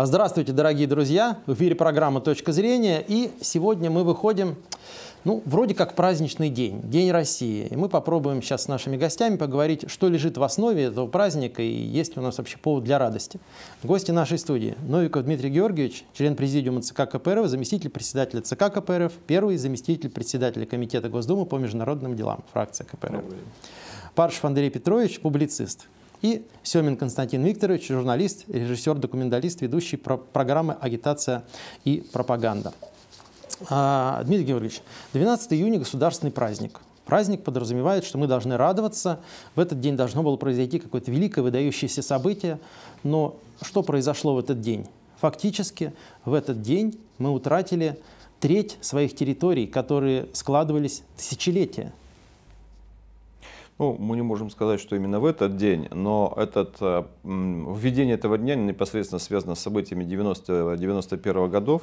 А, здравствуйте, дорогие друзья! В эфире программа «Точка зрения». И сегодня мы выходим, ну, вроде как праздничный день, День России. И мы попробуем сейчас с нашими гостями поговорить, что лежит в основе этого праздника и есть ли у нас вообще повод для радости. Гости нашей студии – Новиков Дмитрий Георгиевич, член Президиума ЦК КПРФ, заместитель председателя ЦК КПРФ, первый заместитель председателя Комитета Госдумы по международным делам фракция КПРФ. Паршев Андрей Петрович, публицист, и Семин Константин Викторович, журналист, режиссер-документалист, ведущий программы «Агитация и пропаганда». А, Дмитрий Георгиевич, 12 июня – государственный праздник. Праздник подразумевает, что мы должны радоваться. В этот день должно было произойти какое-то великое выдающееся событие. Но что произошло в этот день? Фактически в этот день мы утратили треть своих территорий, которые складывались тысячелетия. Ну, мы не можем сказать, что именно в этот день, но этот, э, введение этого дня непосредственно связано с событиями 90-91 годов,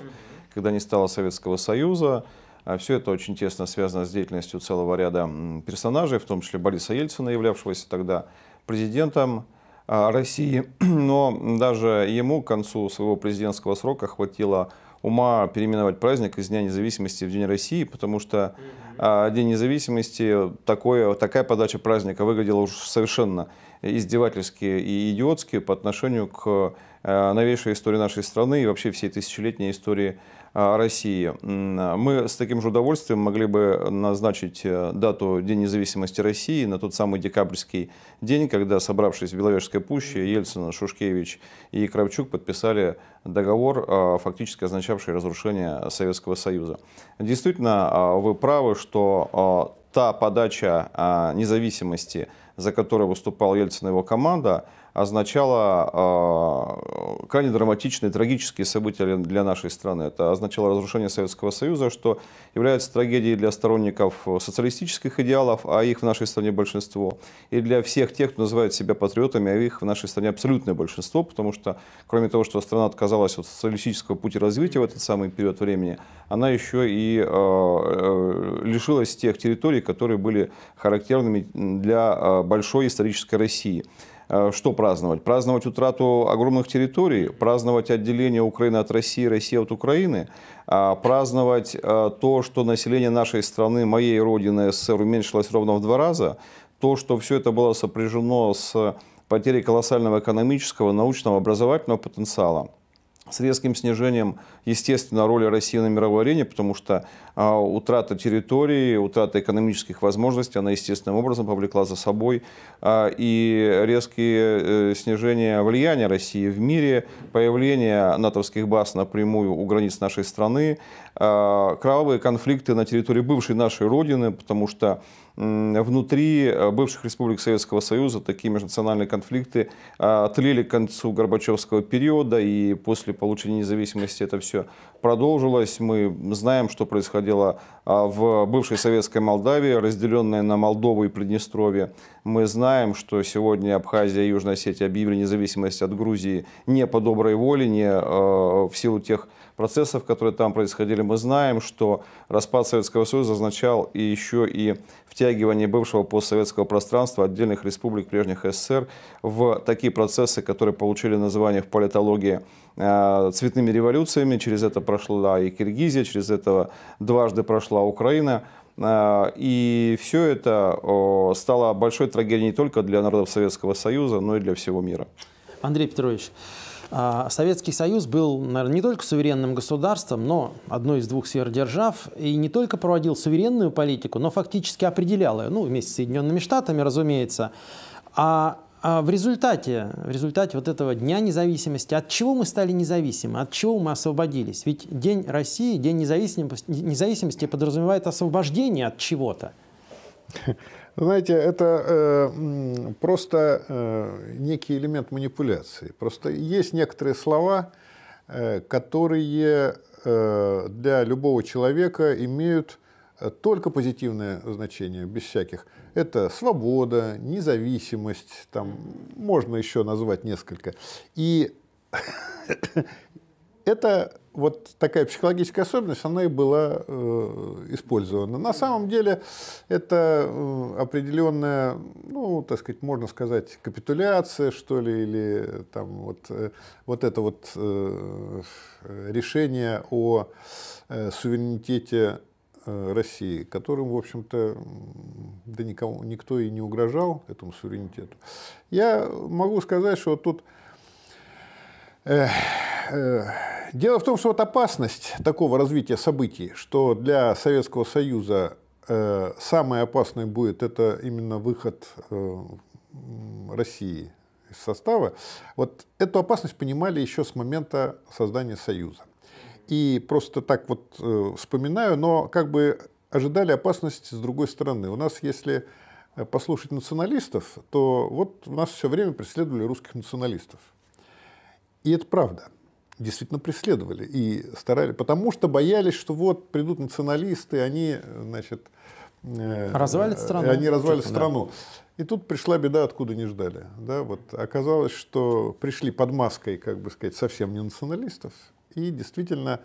когда не стало Советского Союза. А Все это очень тесно связано с деятельностью целого ряда персонажей, в том числе Бориса Ельцина, являвшегося тогда президентом э, России. Но даже ему к концу своего президентского срока хватило ума переименовать праздник из Дня независимости в День России, потому что а, День независимости, такое, такая подача праздника выглядела уж совершенно издевательски и идиотски по отношению к э, новейшей истории нашей страны и вообще всей тысячелетней истории а, России. А, мы с таким же удовольствием могли бы назначить э, дату День независимости России на тот самый декабрьский день, когда, собравшись в Беловежской пуще, Ельцин, Шушкевич и Кравчук подписали договор, а, фактически означавший разрушение Советского Союза. Действительно, вы правы, что та подача независимости, за которую выступал Ельцин и его команда, означало э, крайне драматичные, трагические события для нашей страны. Это означало разрушение Советского Союза, что является трагедией для сторонников социалистических идеалов, а их в нашей стране большинство, и для всех тех, кто называет себя патриотами, а их в нашей стране абсолютное большинство, потому что, кроме того, что страна отказалась от социалистического пути развития в этот самый период времени, она еще и э, э, лишилась тех территорий, которые были характерными для а, большой исторической России. Э, что праздновать? Праздновать утрату огромных территорий, праздновать отделение Украины от России, России от Украины, а праздновать э, то, что население нашей страны, моей родины СССР уменьшилось ровно в два раза, то, что все это было сопряжено с потерей колоссального экономического, научного, образовательного потенциала, с резким снижением естественно, роли России на мировой арене, потому что а, утрата территории, утрата экономических возможностей, она естественным образом повлекла за собой а, и резкие э, снижения влияния России в мире, появление натовских баз напрямую у границ нашей страны, а, кровавые конфликты на территории бывшей нашей Родины, потому что внутри э, бывших республик Советского Союза такие межнациональные конфликты отлили к концу Горбачевского периода, и после получения независимости это все все продолжилось. Мы знаем, что происходило а, в бывшей советской Молдавии, разделенной на Молдову и Приднестровье. Мы знаем, что сегодня Абхазия и Южная Осетия объявили независимость от Грузии не по доброй воле, не а, в силу тех процессов, которые там происходили. Мы знаем, что распад Советского Союза означал и еще и втягивание бывшего постсоветского пространства отдельных республик прежних СССР в такие процессы, которые получили название в политологии э, цветными революциями. Через это прошла и Киргизия, через это дважды прошла Украина. Э, и все это стало большой трагедией не только для народов Советского Союза, но и для всего мира. Андрей Петрович, а, Советский Союз был, наверное, не только суверенным государством, но одной из двух сверхдержав, и не только проводил суверенную политику, но фактически определял ее, ну, вместе с Соединенными Штатами, разумеется. А, а в результате, в результате вот этого Дня независимости, от чего мы стали независимы, от чего мы освободились? Ведь День России, День независимости подразумевает освобождение от чего-то. Знаете, это э, просто э, некий элемент манипуляции. Просто есть некоторые слова, э, которые э, для любого человека имеют э, только позитивное значение, без всяких. Это свобода, независимость, там можно еще назвать несколько. И это вот такая психологическая особенность, она и была э, использована. На самом деле это э, определенная, ну, так сказать, можно сказать, капитуляция, что ли, или там вот, э, вот это вот э, решение о э, суверенитете э, России, которым, в общем-то, да никому, никто и не угрожал этому суверенитету. Я могу сказать, что тут... Э, Э, дело в том, что вот опасность такого развития событий, что для Советского Союза э, самое опасное будет это именно выход э, России из состава, вот эту опасность понимали еще с момента создания Союза. И просто так вот вспоминаю, но как бы ожидали опасности с другой стороны. У нас, если послушать националистов, то вот у нас все время преследовали русских националистов. И это правда действительно преследовали и старались, потому что боялись, что вот придут националисты, они, значит, э, развалят э, страну. Они развалят типа, страну. Да. И тут пришла беда, откуда не ждали. Да, вот оказалось, что пришли под маской, как бы сказать, совсем не националистов. И действительно,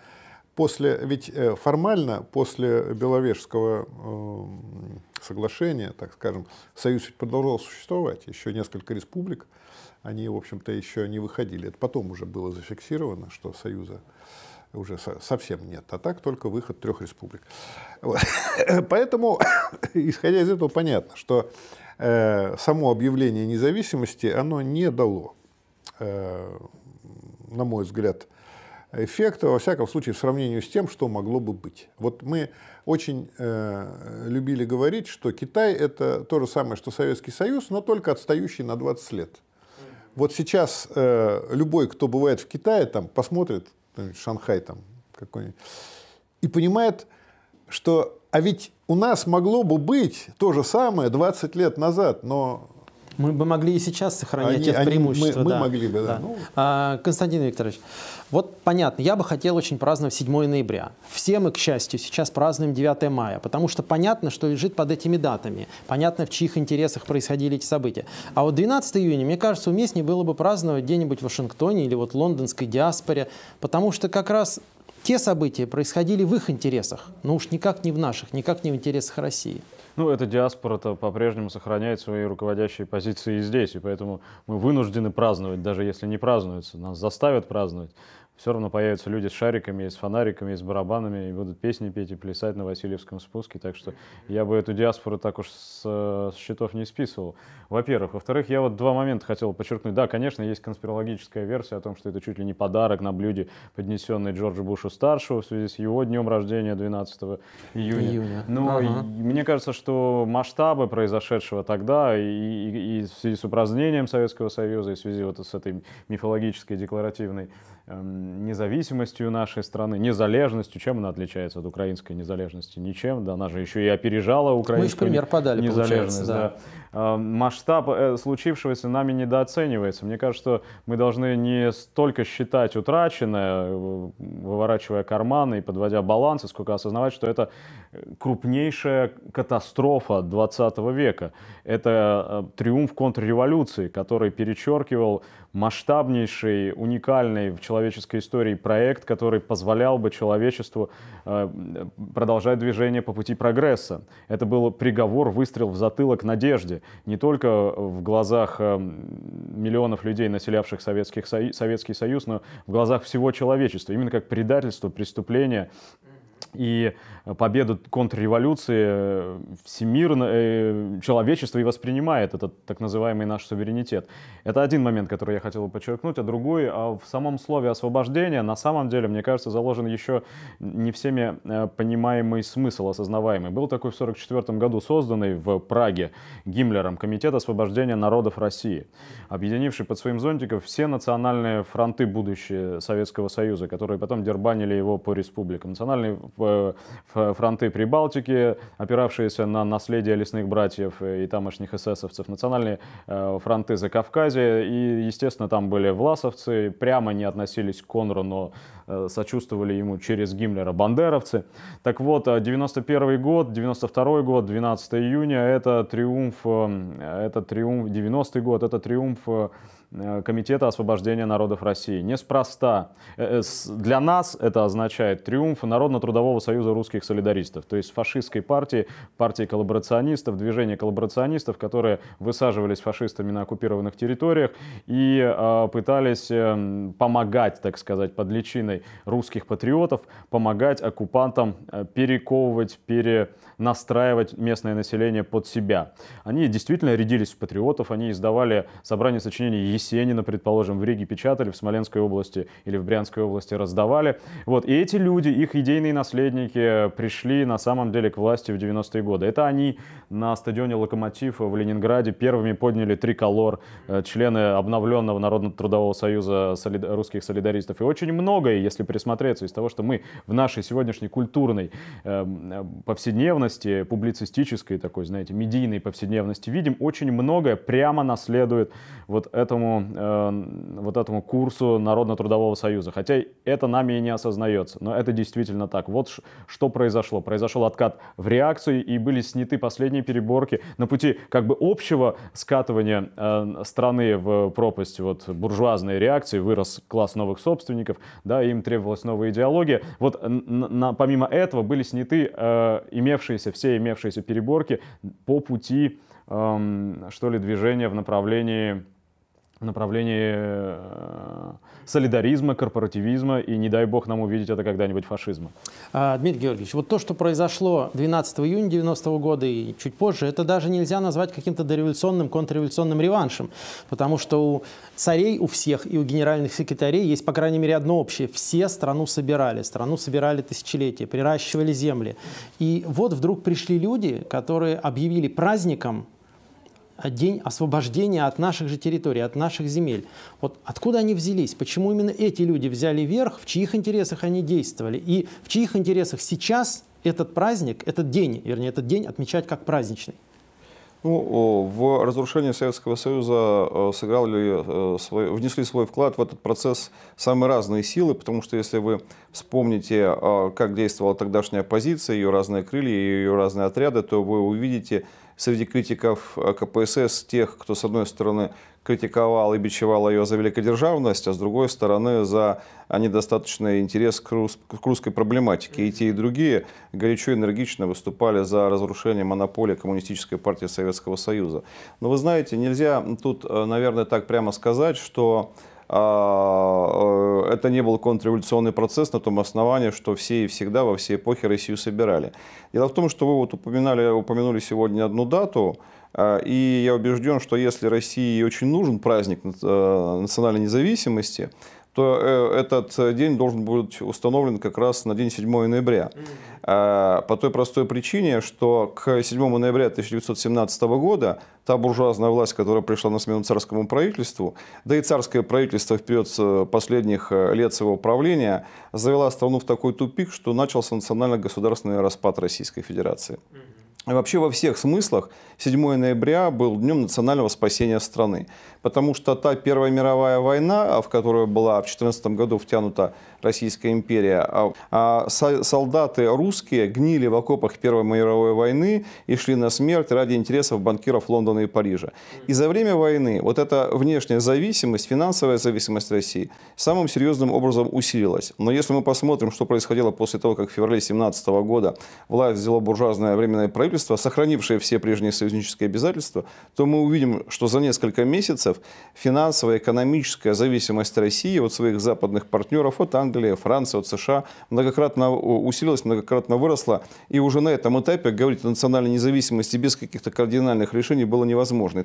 после, ведь э, формально после Беловежского эм, соглашения, так скажем, союз ведь продолжал существовать, еще несколько республик – они, в общем-то, еще не выходили. Это потом уже было зафиксировано, что Союза уже совсем нет. А так только выход трех республик. Вот. Поэтому, исходя из этого, понятно, что э, само объявление независимости, оно не дало, э, на мой взгляд, эффекта, во всяком случае, в сравнении с тем, что могло бы быть. Вот мы очень э, любили говорить, что Китай – это то же самое, что Советский Союз, но только отстающий на 20 лет вот сейчас э, любой, кто бывает в Китае, там, посмотрит, ну, Шанхай там какой-нибудь, и понимает, что, а ведь у нас могло бы быть то же самое 20 лет назад, но мы бы могли и сейчас сохранять они, это преимущество. мы, да. мы могли бы, да. да. Ну. А, Константин Викторович, вот понятно, я бы хотел очень праздновать 7 ноября. Все мы, к счастью, сейчас празднуем 9 мая, потому что понятно, что лежит под этими датами. Понятно, в чьих интересах происходили эти события. А вот 12 июня, мне кажется, уместнее было бы праздновать где-нибудь в Вашингтоне или вот лондонской диаспоре, потому что как раз те события происходили в их интересах, но уж никак не в наших, никак не в интересах России. Ну, эта диаспора-то по-прежнему сохраняет свои руководящие позиции и здесь, и поэтому мы вынуждены праздновать, даже если не празднуется. Нас заставят праздновать все равно появятся люди с шариками, с фонариками, с барабанами, и будут песни петь и плясать на Васильевском спуске. Так что я бы эту диаспору так уж с, э, с счетов не списывал. Во-первых. Во-вторых, я вот два момента хотел подчеркнуть. Да, конечно, есть конспирологическая версия о том, что это чуть ли не подарок на блюде, поднесенный Джорджу Бушу-старшему в связи с его днем рождения 12 июня. июня. Но ну, ага. мне кажется, что масштабы произошедшего тогда и, и, и в связи с упразднением Советского Союза, и в связи вот с этой мифологической декларативной Эм, независимостью нашей страны, незалежностью. Чем она отличается от украинской незалежности? Ничем. Да, она же еще и опережала украинскую ну, Мы еще пример подали, незалежность. Да. Да. Эм, масштаб э, случившегося нами недооценивается. Мне кажется, что мы должны не столько считать утраченное, э, выворачивая карманы и подводя балансы, сколько осознавать, что это э, крупнейшая катастрофа 20 века. Это триумф контрреволюции, который перечеркивал масштабнейший, уникальный в человеческой истории проект, который позволял бы человечеству э, продолжать движение по пути прогресса. Это был приговор, выстрел в затылок надежде. Не только в глазах э, миллионов людей, населявших Советский Союз, но в глазах всего человечества. Именно как предательство, преступление, и э, победу контрреволюции э, всемирно э, человечество и воспринимает этот так называемый наш суверенитет. Это один момент, который я хотел бы подчеркнуть, а другой а в самом слове освобождение на самом деле, мне кажется, заложен еще не всеми понимаемый смысл, осознаваемый. Был такой в 1944 году созданный в Праге Гиммлером Комитет освобождения народов России, объединивший под своим зонтиком все национальные фронты будущего Советского Союза, которые потом дербанили его по республикам. национальные Э, фронты Прибалтики, опиравшиеся на наследие лесных братьев и тамошних эсэсовцев, национальные э, фронты за Кавказе. И, естественно, там были власовцы, прямо не относились к Конру, но э, сочувствовали ему через Гиммлера бандеровцы. Так вот, 91 год, 92 год, 12 июня, это триумф, это триумф, 90 год, это триумф Э, Комитета освобождения народов России. Неспроста. Э, э, для нас это означает триумф Народно-трудового союза русских солидаристов, то есть фашистской партии, партии коллаборационистов, движения коллаборационистов, которые высаживались фашистами на оккупированных территориях и пытались помогать, так сказать, под личиной русских патриотов, помогать оккупантам перековывать, перенастраивать местное население под себя. Они действительно рядились в патриотов, они издавали собрание сочинений Есенина, предположим, в Риге печатали, в Смоленской области или в Брянской области раздавали. Вот. И эти люди, их идейные наследники, пришли на самом деле к власти в 90-е годы. Это они на стадионе Локомотива в Ленинграде первыми подняли триколор, э, члены обновленного Народно-трудового союза солид... русских солидаристов. И очень многое, если присмотреться, из того, что мы в нашей сегодняшней культурной эм, э, повседневности, публицистической такой, знаете, медийной повседневности видим, очень многое прямо наследует вот этому э, вот этому курсу Народно-трудового союза. Хотя это нами и не осознается, но это действительно так. Вот что произошло. Произошел откат в реакцию, и были сняты последние переборки на пути как бы общего скатывания э, страны в пропасть вот, буржуазной реакции. Вырос класс новых собственников, да, им требовалась новая идеология. Вот на, помимо этого были сняты э, имевшиеся, все имевшиеся переборки по пути, эм, что ли, движения в направлении направлении э, солидаризма, корпоративизма, и не дай бог нам увидеть это когда-нибудь фашизма. А, Дмитрий Георгиевич, вот то, что произошло 12 июня 90 -го года и чуть позже, это даже нельзя назвать каким-то дореволюционным, контрреволюционным реваншем, потому что у царей, у всех и у генеральных секретарей есть, по крайней мере, одно общее. Все страну собирали, страну собирали тысячелетия, приращивали земли. И вот вдруг пришли люди, которые объявили праздником день освобождения от наших же территорий, от наших земель. Вот откуда они взялись? Почему именно эти люди взяли верх? В чьих интересах они действовали? И в чьих интересах сейчас этот праздник, этот день, вернее, этот день отмечать как праздничный? Ну, в разрушение Советского Союза э, сыграли э, внесли свой вклад в этот процесс самые разные силы, потому что если вы вспомните, э, как действовала тогдашняя оппозиция, ее разные крылья, ее разные отряды, то вы увидите среди критиков э, КПСС тех, кто, с одной стороны, критиковал и бичевал ее за великодержавность, а с другой стороны за недостаточный интерес к, рус, к русской проблематике. И те, и другие горячо и энергично выступали за разрушение монополии Коммунистической партии Советского Союза. Но вы знаете, нельзя тут, э, наверное, так прямо сказать, что а, э, это не был контрреволюционный процесс на том основании, что все и всегда во все эпохи Россию собирали. Дело в том, что вы вот упоминали, упомянули сегодня одну дату, а, и я убежден, что если России очень нужен праздник э, национальной независимости, что э, этот э, день должен быть установлен как раз на день 7 ноября. А, по той простой причине, что к 7 ноября 1917 года та буржуазная власть, которая пришла на смену царскому правительству, да и царское правительство в период э, последних лет своего правления завела страну в такой тупик, что начался национально-государственный распад Российской Федерации. И Вообще во всех смыслах 7 ноября был днем национального спасения страны потому что та Первая мировая война, а, в которую была в 2014 году втянута Российская империя, а, а, солдаты русские гнили в окопах Первой мировой войны и шли на смерть ради интересов банкиров Лондона и Парижа. И за время войны вот эта внешняя зависимость, финансовая зависимость России самым серьезным образом усилилась. Но если мы посмотрим, что происходило после того, как в феврале 2017 года власть взяла буржуазное временное правительство, сохранившее все прежние союзнические обязательства, то мы увидим, что за несколько месяцев европейцев, финансовая, экономическая зависимость России от своих западных партнеров, от Англии, Франции, от США многократно усилилась, многократно выросла. И уже на этом этапе говорить о национальной независимости без каких-то кардинальных решений было невозможно. И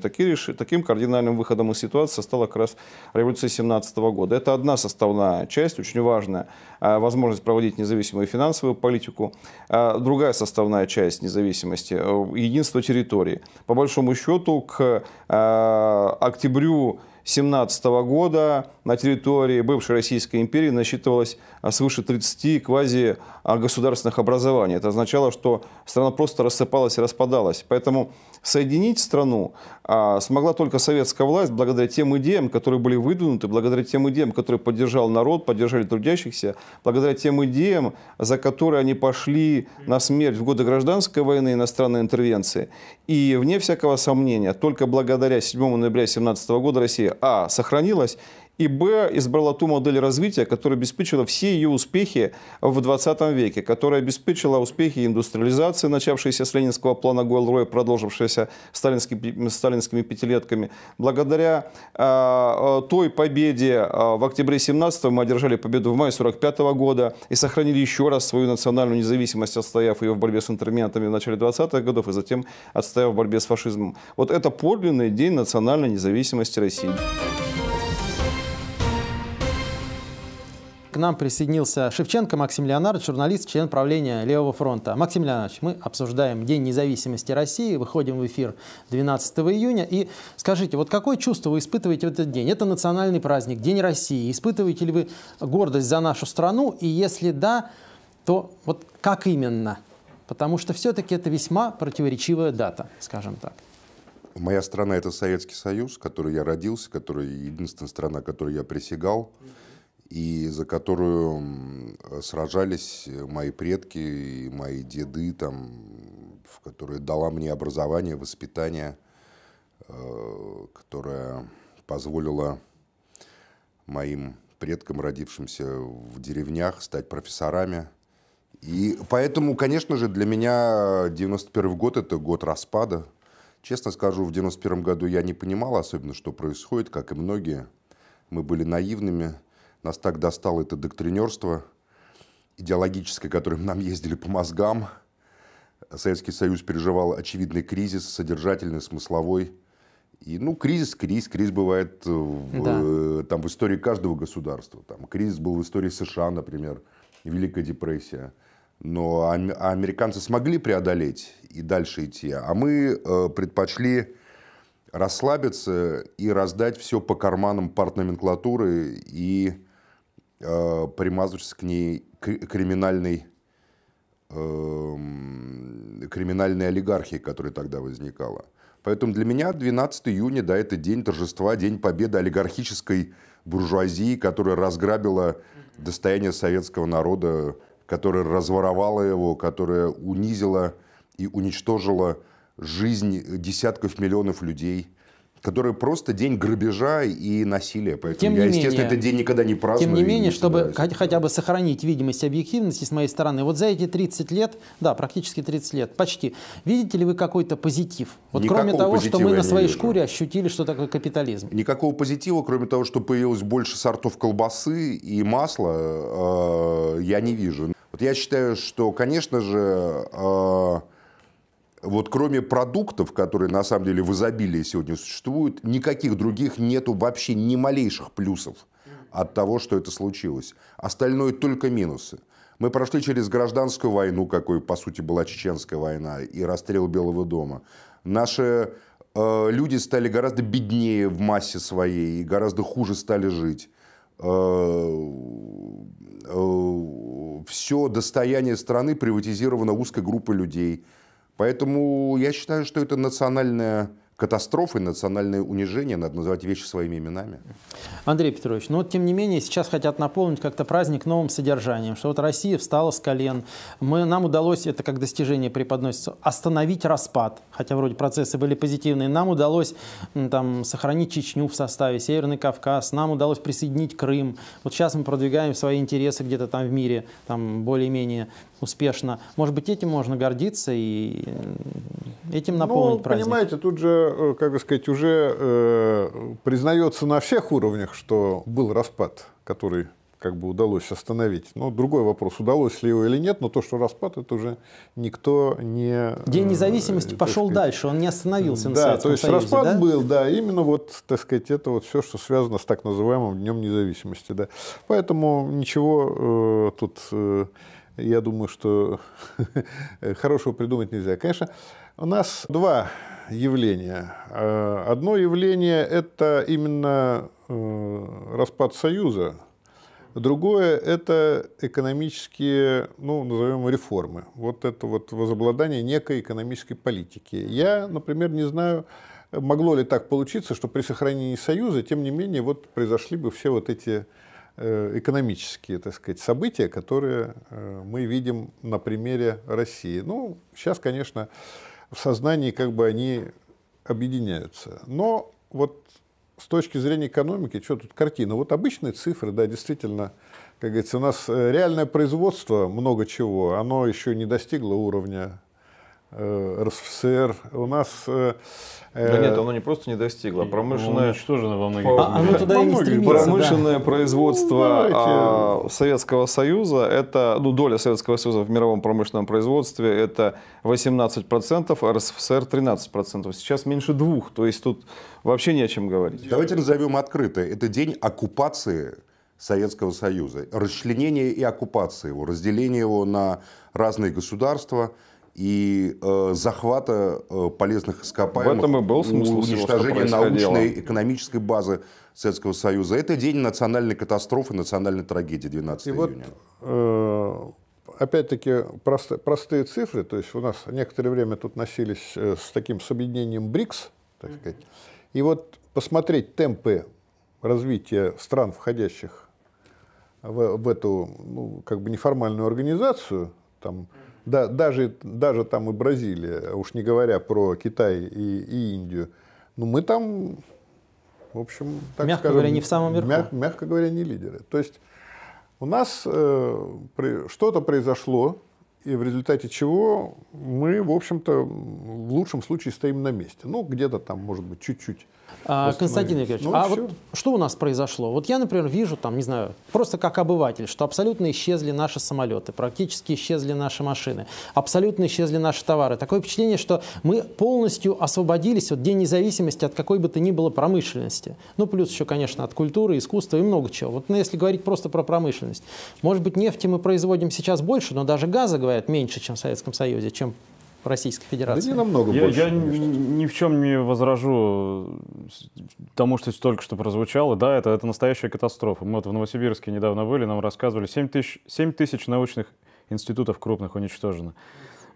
таким кардинальным выходом из ситуации стала как раз революция 17 года. Это одна составная часть, очень важная, а, возможность проводить независимую финансовую политику. А, другая составная часть независимости э, – единство территории. По большому счету, к а, октябрю сентябрю 2017 года на территории бывшей Российской империи насчитывалось а, свыше 30 квази-государственных а, образований. Это означало, что страна просто рассыпалась и распадалась. Поэтому Соединить страну а, смогла только советская власть благодаря тем идеям, которые были выдвинуты, благодаря тем идеям, которые поддержал народ, поддержали трудящихся, благодаря тем идеям, за которые они пошли на смерть в годы гражданской войны и иностранной интервенции. И вне всякого сомнения, только благодаря 7 ноября 1917 года Россия, а, сохранилась, и Б избрала ту модель развития, которая обеспечила все ее успехи в 20 веке, которая обеспечила успехи индустриализации, начавшейся с ленинского плана Гойл-Роя, продолжившейся сталинскими, сталинскими пятилетками. Благодаря э, той победе э, в октябре 17 мы одержали победу в мае 45 -го года и сохранили еще раз свою национальную независимость, отстояв ее в борьбе с интерментами в начале 20-х годов и затем отстояв в борьбе с фашизмом. Вот это подлинный день национальной независимости России. к нам присоединился Шевченко Максим Леонардович, журналист, член правления Левого фронта. Максим Леонардович, мы обсуждаем День независимости России, выходим в эфир 12 июня. И скажите, вот какое чувство вы испытываете в этот день? Это национальный праздник, День России. Испытываете ли вы гордость за нашу страну? И если да, то вот как именно? Потому что все-таки это весьма противоречивая дата, скажем так. Моя страна – это Советский Союз, в которой я родился, который единственная страна, которой я присягал и за которую сражались э, мои предки и мои деды, там, в которой дала мне образование, воспитание, э, которое позволило моим предкам, родившимся в деревнях, стать профессорами. И поэтому, конечно же, для меня 91 год – это год распада. Честно скажу, в 91 году я не понимал особенно, что происходит, как и многие. Мы были наивными – нас так достало это доктринерство идеологическое, которым нам ездили по мозгам. Советский Союз переживал очевидный кризис, содержательный, смысловой. И, ну, кризис, кризис, кризис бывает в, да. Э, там, в истории каждого государства. Там, кризис был в истории США, например, Великая депрессия. Но а американцы смогли преодолеть и дальше идти. А мы э, предпочли расслабиться и раздать все по карманам партноменклатуры и э, примазываешься к ней криминальной эм, криминальной олигархии, которая тогда возникала. Поэтому для меня 12 июня, да, это день торжества, день победы олигархической буржуазии, которая разграбила достояние советского народа, которая разворовала его, которая унизила и уничтожила жизнь десятков миллионов людей – который просто день грабежа и насилия. Поэтому тем я, естественно, менее, этот день никогда не праздную. Тем не менее, не чтобы собираюсь. хотя бы сохранить видимость объективности с моей стороны, вот за эти 30 лет, да, практически 30 лет, почти, видите ли вы какой-то позитив? Вот Никакого кроме того, что мы на своей вижу. шкуре ощутили, что такое капитализм. Никакого позитива, кроме того, что появилось больше сортов колбасы и масла, э, я не вижу. Вот я считаю, что, конечно же, э, вот кроме продуктов, которые на самом деле в изобилии сегодня существуют, никаких других нету вообще ни малейших плюсов от того, что это случилось. Остальное только минусы. Мы прошли через гражданскую войну, какой по сути была чеченская война, и расстрел Белого дома. Наши э, люди стали гораздо беднее в массе своей и гораздо хуже стали жить. Э, э, все достояние страны приватизировано узкой группой людей – Поэтому я считаю, что это национальная катастрофы, национальное унижение, надо называть вещи своими именами. Андрей Петрович, ну вот тем не менее сейчас хотят наполнить как-то праздник новым содержанием, что вот Россия встала с колен, мы, нам удалось, это как достижение преподносится, остановить распад, хотя вроде процессы были позитивные, нам удалось там сохранить Чечню в составе, Северный Кавказ, нам удалось присоединить Крым, вот сейчас мы продвигаем свои интересы где-то там в мире, там более-менее успешно. Может быть, этим можно гордиться и этим наполнить ну, праздник. понимаете, тут же, э, как бы сказать, уже э, признается на всех уровнях, что был распад, который как бы удалось остановить. Но другой вопрос, удалось ли его или нет, но то, что распад, это уже никто не... Э, День независимости э, пошел сказать, дальше, он не остановился на да, то есть Союзе, распад да? был, да, именно вот, так сказать, это вот все, что связано с так называемым Днем независимости, да. Поэтому ничего э, тут... Э, я думаю, что хорошего придумать нельзя. Конечно, у нас два явления. Э, одно явление – это именно э, распад Союза. Другое – это экономические, ну, назовем реформы. Вот это вот возобладание некой экономической политики. Я, например, не знаю, могло ли так получиться, что при сохранении Союза, тем не менее, вот произошли бы все вот эти Э, экономические, так сказать, события, которые э, мы видим на примере России. Ну, сейчас, конечно, в сознании как бы они объединяются. Но вот с точки зрения экономики, что тут картина? Вот обычные цифры, да, действительно, как говорится, у нас э, реальное производство много чего, оно еще не достигло уровня Э, РСФСР. У нас... Э, да э, нет, оно не просто не достигло. А промышленное... Уничтожено во многих... А, оно а туда и не стремится, Промышленное да. производство ну, а, Советского Союза, это, ну, доля Советского Союза в мировом промышленном производстве, это 18%, а РСФСР 13%. Сейчас меньше двух, то есть тут вообще не о чем говорить. Давайте назовем открыто. Это день оккупации Советского Союза. Расчленение и оккупация его, разделение его на разные государства – и э, захвата э, полезных ископаемых, В этом и был смысл уничтожения научной экономической базы Советского Союза. Это день национальной катастрофы, национальной трагедии 12 и июня. Вот, э, опять-таки прост, простые цифры, то есть у нас некоторое время тут носились э, с таким с объединением БРИКС, так сказать. И вот посмотреть темпы развития стран, входящих в, в эту ну, как бы неформальную организацию, там, да, даже, даже там и Бразилия, уж не говоря про Китай и, и Индию. Ну, мы там, в общем, так мягко скажем, говоря, не в самом верху. Мяг, мягко говоря, не лидеры. То есть у нас э, при, что-то произошло, и в результате чего мы, в общем-то, в лучшем случае стоим на месте. Ну, где-то там, может быть, чуть-чуть. А, Константин Игоревич, ну, а все. вот что у нас произошло? Вот я, например, вижу там, не знаю, просто как обыватель, что абсолютно исчезли наши самолеты, практически исчезли наши машины, абсолютно исчезли наши товары. Такое впечатление, что мы полностью освободились от День независимости от какой бы то ни было промышленности. Ну, плюс еще, конечно, от культуры, искусства и много чего. Вот ну, если говорить просто про промышленность. Может быть, нефти мы производим сейчас больше, но даже газа, говорят, убивают меньше, чем в Советском Союзе, чем в Российской Федерации. Да не намного я, больше. Я конечно. ни в чем не возражу тому, что только что прозвучало. Да, это, это настоящая катастрофа. Мы вот в Новосибирске недавно были, нам рассказывали, 7 тысяч, 7 тысяч научных институтов крупных уничтожено.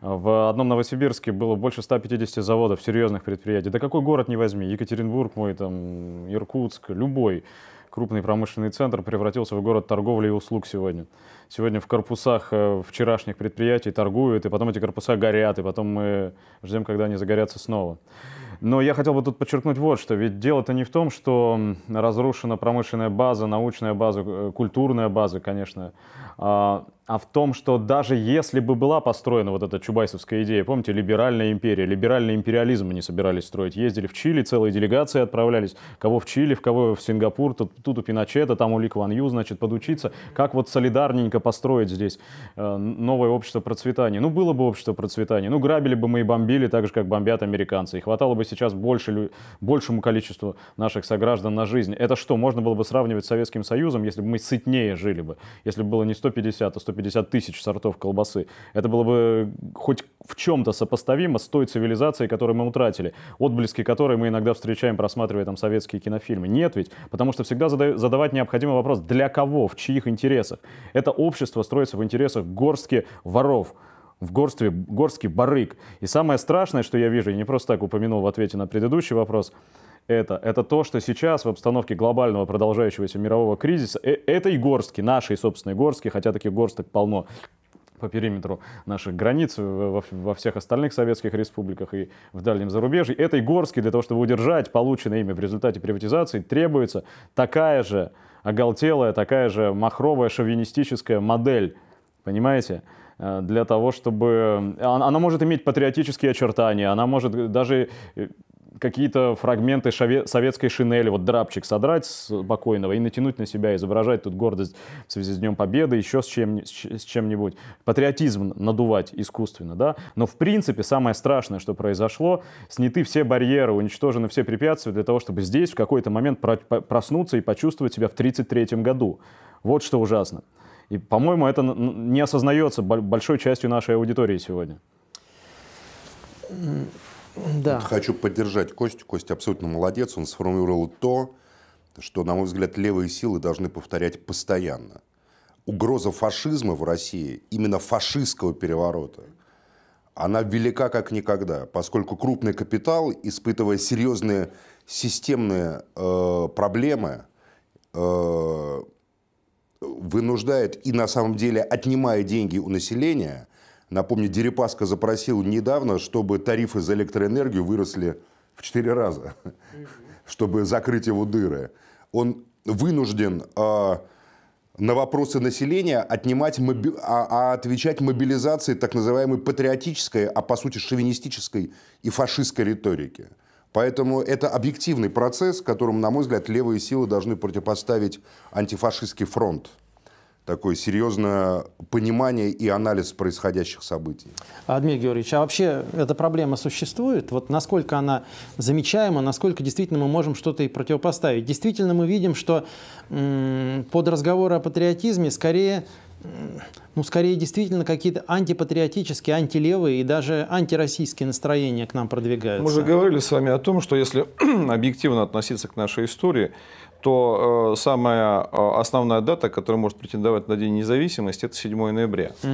В одном Новосибирске было больше 150 заводов, серьезных предприятий. Да какой город не возьми, Екатеринбург мой, там, Иркутск, любой крупный промышленный центр превратился в город торговли и услуг сегодня. Сегодня в корпусах э, вчерашних предприятий торгуют, и потом эти корпуса горят, и потом мы ждем, когда они загорятся снова. Но я хотел бы тут подчеркнуть вот что. Ведь дело-то не в том, что разрушена промышленная база, научная база, э, культурная база, конечно, а а в том, что даже если бы была построена вот эта чубайсовская идея, помните, либеральная империя, либеральный империализм они собирались строить. Ездили в Чили, целые делегации отправлялись, кого в Чили, в кого в Сингапур, тут, тут у Пиночета, там у Ли Кван Ю, значит, подучиться, как вот солидарненько построить здесь э, новое общество процветания. Ну, было бы общество процветания, ну, грабили бы мы и бомбили, так же, как бомбят американцы, и хватало бы сейчас больше, большему количеству наших сограждан на жизнь. Это что, можно было бы сравнивать с Советским Союзом, если бы мы сытнее жили бы, если бы было не 150, а 150 150 тысяч сортов колбасы. Это было бы хоть в чем-то сопоставимо с той цивилизацией, которую мы утратили, отблески которой мы иногда встречаем, просматривая там советские кинофильмы. Нет ведь, потому что всегда задавать необходимый вопрос, для кого, в чьих интересах. Это общество строится в интересах горстки воров, в горстве горстки барыг. И самое страшное, что я вижу, я не просто так упомянул в ответе на предыдущий вопрос – это. Это то, что сейчас в обстановке глобального продолжающегося мирового кризиса, э, это и горстки, нашей собственной горстки, хотя таких горсток полно по периметру наших границ, во, всех остальных советских республиках и в дальнем зарубежье. Этой горстке для того, чтобы удержать полученное ими в результате приватизации, требуется такая же оголтелая, такая же махровая шовинистическая модель, понимаете? Э, для того, чтобы... Э, она может иметь патриотические очертания, она может даже какие-то фрагменты советской шинели, вот драпчик содрать с покойного и натянуть на себя, изображать тут гордость в связи с Днем Победы, еще с, чем, с чем-нибудь. Патриотизм надувать искусственно, да? Но в принципе самое страшное, что произошло, сняты все барьеры, уничтожены все препятствия для того, чтобы здесь в какой-то момент проснуться и почувствовать себя в 1933 году. Вот что ужасно. И, по-моему, это не осознается большой частью нашей аудитории сегодня. Да. Хочу поддержать Костю. Костя абсолютно молодец. Он сформулировал то, что, на мой взгляд, левые силы должны повторять постоянно. Угроза фашизма в России, именно фашистского переворота, она велика как никогда, поскольку крупный капитал, испытывая серьезные системные э, проблемы, э, вынуждает и на самом деле отнимая деньги у населения, Напомню, Дерипаска запросил недавно, чтобы тарифы за электроэнергию выросли в 4 раза, чтобы закрыть его дыры. Он вынужден э, на вопросы населения отнимать моби... а, а отвечать мобилизации так называемой патриотической, а по сути шовинистической и фашистской риторики. Поэтому это объективный процесс, которому, на мой взгляд, левые силы должны противопоставить антифашистский фронт такое серьезное понимание и анализ происходящих событий. Адмир Георгиевич, а вообще эта проблема существует? Вот насколько она замечаема, насколько действительно мы можем что-то и противопоставить? Действительно мы видим, что под разговоры о патриотизме скорее ну, скорее, действительно, какие-то антипатриотические, антилевые и даже антироссийские настроения к нам продвигаются. Мы уже говорили с вами о том, что если объективно относиться к нашей истории, то э, самая э, основная дата, которая может претендовать на День независимости, это 7 ноября. Угу.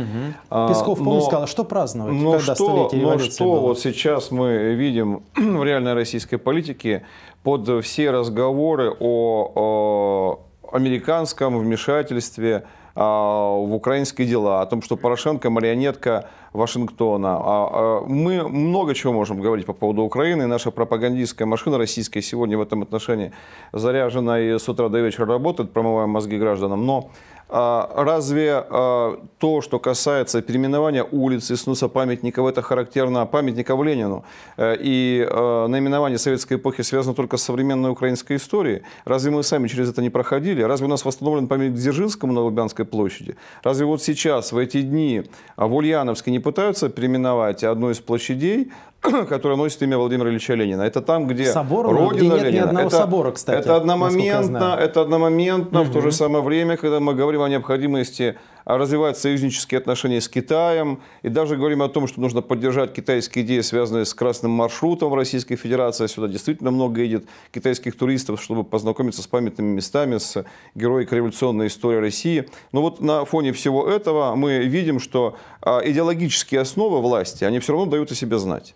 А, Песков, помню, сказал, а что праздновать, но когда что, Но что было? вот сейчас мы видим в реальной российской политике под все разговоры о, о американском вмешательстве, а, в украинские дела, о том, что Порошенко марионетка Вашингтона. А, а, мы много чего можем говорить по поводу Украины. Наша пропагандистская машина российская сегодня в этом отношении заряжена и с утра до вечера работает, промывая мозги гражданам. Но а разве а, то, что касается переименования улиц и снуса памятников, это характерно памятников Ленину? Э, и а, наименование советской эпохи связано только с современной украинской историей? Разве мы сами через это не проходили? Разве у нас восстановлен памятник Дзержинскому на Лубянской площади? Разве вот сейчас, в эти дни, в Ульяновске не пытаются переименовать одну из площадей которая носит имя Владимира Ильича Ленина. Это там, где Собор, родина где нет Ленина. Ни одного это, собора, кстати. Это одномоментно, это одномоментно угу. в то же самое время, когда мы говорим о необходимости а, развивать союзнические отношения с Китаем, и даже говорим о том, что нужно поддержать китайские идеи, связанные с красным маршрутом в Российской Федерации. Сюда действительно много едет китайских туристов, чтобы познакомиться с памятными местами, с героями революционной истории России. Но вот на фоне всего этого мы видим, что а, идеологические основы власти, они все равно дают о себе знать.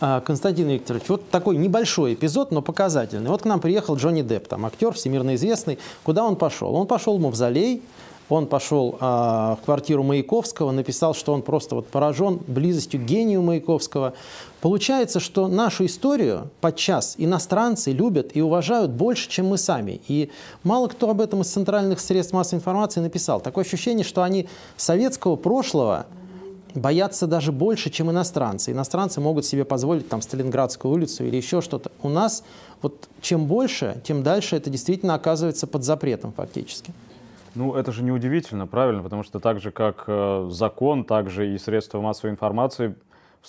А, Константин Викторович, вот такой небольшой эпизод, но показательный. Вот к нам приехал Джонни Депп, там актер всемирно известный. Куда он пошел? Он пошел в мавзолей, он пошел э, в квартиру Маяковского, написал, что он просто вот поражен близостью к гению Маяковского. Получается, что нашу историю подчас иностранцы любят и уважают больше, чем мы сами. И мало кто об этом из центральных средств массовой информации написал. Такое ощущение, что они советского прошлого боятся даже больше, чем иностранцы. Иностранцы могут себе позволить там Сталинградскую улицу или еще что-то. У нас вот чем больше, тем дальше это действительно оказывается под запретом фактически. Ну, это же неудивительно, правильно, потому что так же, как э, закон, так же и средства массовой информации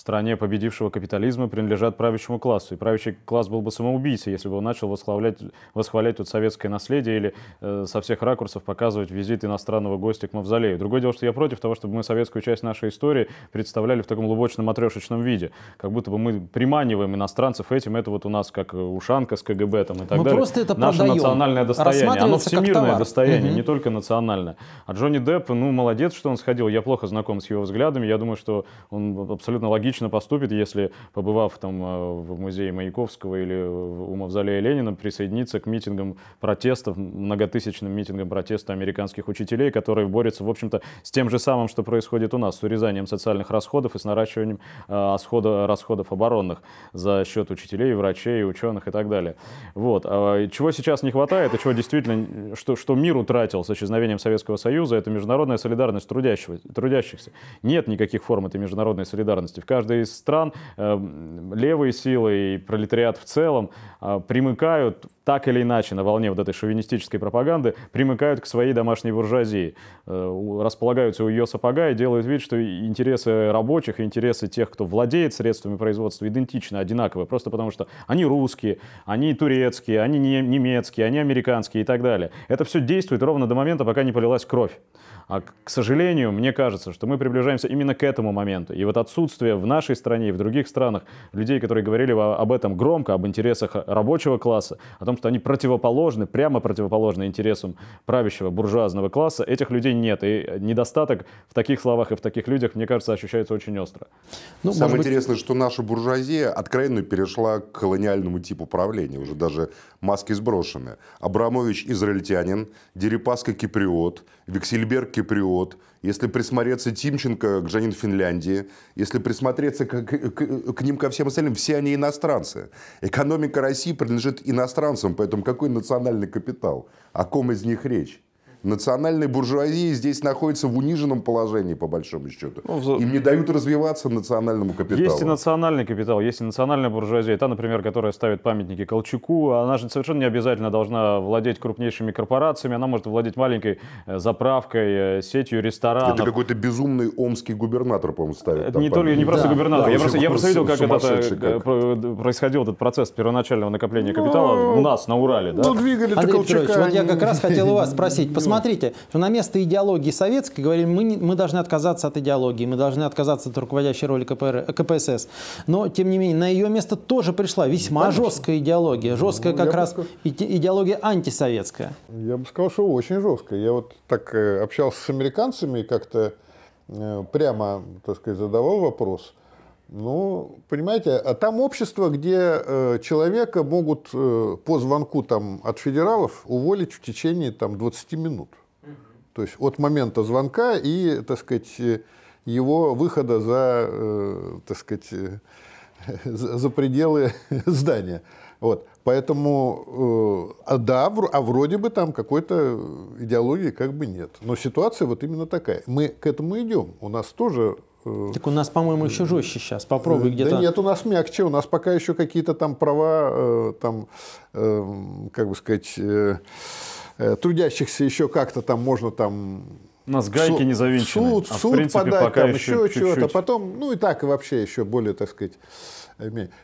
в стране победившего капитализма принадлежат правящему классу. И правящий класс был бы самоубийцей, если бы он начал восхвалять, восхвалять тут советское наследие или э, со всех ракурсов показывать визит иностранного гостя к мавзолею. Другое дело, что я против того, чтобы мы советскую часть нашей истории представляли в таком лубочно-матрешечном виде. Как будто бы мы приманиваем иностранцев этим. Это вот у нас как э, ушанка с КГБ там, и так мы далее. Просто это Наше продаем. национальное достояние. Оно всемирное достояние, угу. не только национальное. А Джонни Депп, ну, молодец, что он сходил. Я плохо знаком с его взглядами. Я думаю, что он абсолютно логичный логично поступит, если, побывав там э, в музее Маяковского или у мавзолея Ленина, присоединиться к митингам протестов, многотысячным митингам протеста американских учителей, которые борются, в общем-то, с тем же самым, что происходит у нас, с урезанием социальных расходов и с наращиванием э, расхода, расходов оборонных за счет учителей, врачей, ученых и так далее. Вот. А чего сейчас не хватает и чего действительно, что, что мир утратил с исчезновением Советского Союза, это международная солидарность трудящего, трудящихся. Нет никаких форм этой международной солидарности, в каждой из стран эм, левые силы и пролетариат в целом э, примыкают так или иначе на волне вот этой шовинистической пропаганды примыкают к своей домашней буржуазии, э, располагаются у ее сапога и делают вид, что интересы рабочих и интересы тех, кто владеет средствами производства, идентичны, одинаковы, просто потому что они русские, они турецкие, они немецкие, они американские и так далее. Это все действует ровно до момента, пока не полилась кровь. А, к сожалению, мне кажется, что мы приближаемся именно к этому моменту. И вот отсутствие в нашей стране и в других странах людей, которые говорили об этом громко, об интересах рабочего класса, о том, что они противоположны, прямо противоположны интересам правящего буржуазного класса, этих людей нет. И недостаток в таких словах и в таких людях, мне кажется, ощущается очень остро. Ну, Самое быть... интересное, что наша буржуазия откровенно перешла к колониальному типу правления. Уже даже маски сброшены. Абрамович израильтянин, Дерипаска киприот, Виксельберг Киприот, если присмотреться Тимченко, к гражданин Финляндии, если присмотреться к, к, к ним ко всем остальным, все они иностранцы. Экономика России принадлежит иностранцам, поэтому какой национальный капитал? О ком из них речь? национальная буржуазия здесь находится в униженном положении, по большому счету. Ну, Им не дают развиваться национальному капиталу. Есть и национальный капитал, есть и национальная буржуазия. Та, например, которая ставит памятники Колчаку, она же совершенно не обязательно должна владеть крупнейшими корпорациями, она может владеть маленькой э, заправкой, э, сетью ресторанов. Это какой-то безумный омский губернатор, по-моему, ставит. Это не, только, не просто да, губернатор. Да, я, просто, я просто видел, как, это, э, как происходил этот процесс первоначального накопления капитала ну, у нас, на Урале. Да? Ну, двигали-то Колчака. Петрович, вот я как раз хотел у вас спросить, смотрите, на место идеологии советской говорили, мы, не, мы должны отказаться от идеологии, мы должны отказаться от руководящей роли КПР, КПСС. Но, тем не менее, на ее место тоже пришла весьма Конечно. жесткая идеология. Жесткая ну, как раз сказал, идеология антисоветская. Я бы сказал, что очень жесткая. Я вот так э, общался с американцами и как-то э, прямо, так сказать, задавал вопрос – ну, понимаете, а там общество, где э, человека могут э, по звонку там, от федералов уволить в течение там, 20 минут. Угу. То есть от момента звонка и, так сказать, его выхода за, э, так сказать, э, за пределы здания. Вот. Поэтому, э, а да, а вроде бы там какой-то идеологии как бы нет. Но ситуация вот именно такая. Мы к этому идем. У нас тоже Э, так у нас, по-моему, еще э, жестче сейчас. Попробуй э, где-то. Да нет, у нас мягче. У нас пока еще какие-то там права, там, эм, как бы сказать, трудящихся еще как-то там можно там у нас гайки не завинчены. Суд, а суд принципе, подать, пока там еще, еще чего-то. Потом, ну и так, и вообще еще более, так сказать,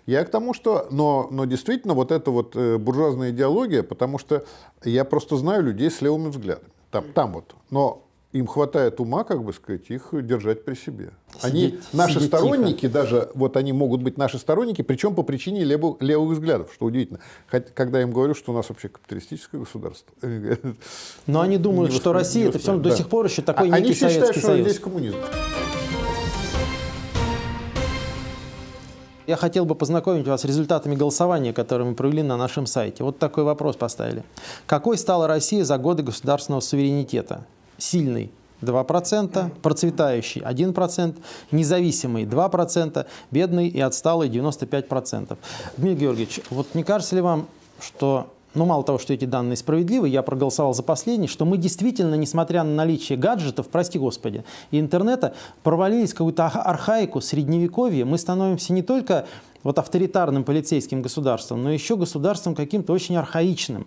я к тому, что, но, но действительно вот эта вот буржуазная идеология, потому что я просто знаю людей с левыми взглядами. Там, там вот. Но им хватает ума, как бы сказать, их держать при себе. Сидеть, они наши сидеть сторонники, тихо. даже вот они могут быть наши сторонники, причем по причине левых, левых взглядов, что удивительно. Хоть, когда я им говорю, что у нас вообще капиталистическое государство. Но они думают, что Россия это все до сих пор еще а такой а, некий они все считают, Союз. Что здесь коммунизм. Я хотел бы познакомить вас с результатами голосования, которые мы провели на нашем сайте. Вот такой вопрос поставили. Какой стала Россия за годы государственного суверенитета? сильный 2%, процветающий 1%, независимый 2%, бедный и отсталый 95%. Дмитрий Георгиевич, вот не кажется ли вам, что ну, мало того, что эти данные справедливы, я проголосовал за последний, что мы действительно, несмотря на наличие гаджетов, прости господи, и интернета, провалились в какую-то архаику, средневековье. Мы становимся не только вот авторитарным полицейским государством, но еще государством каким-то очень архаичным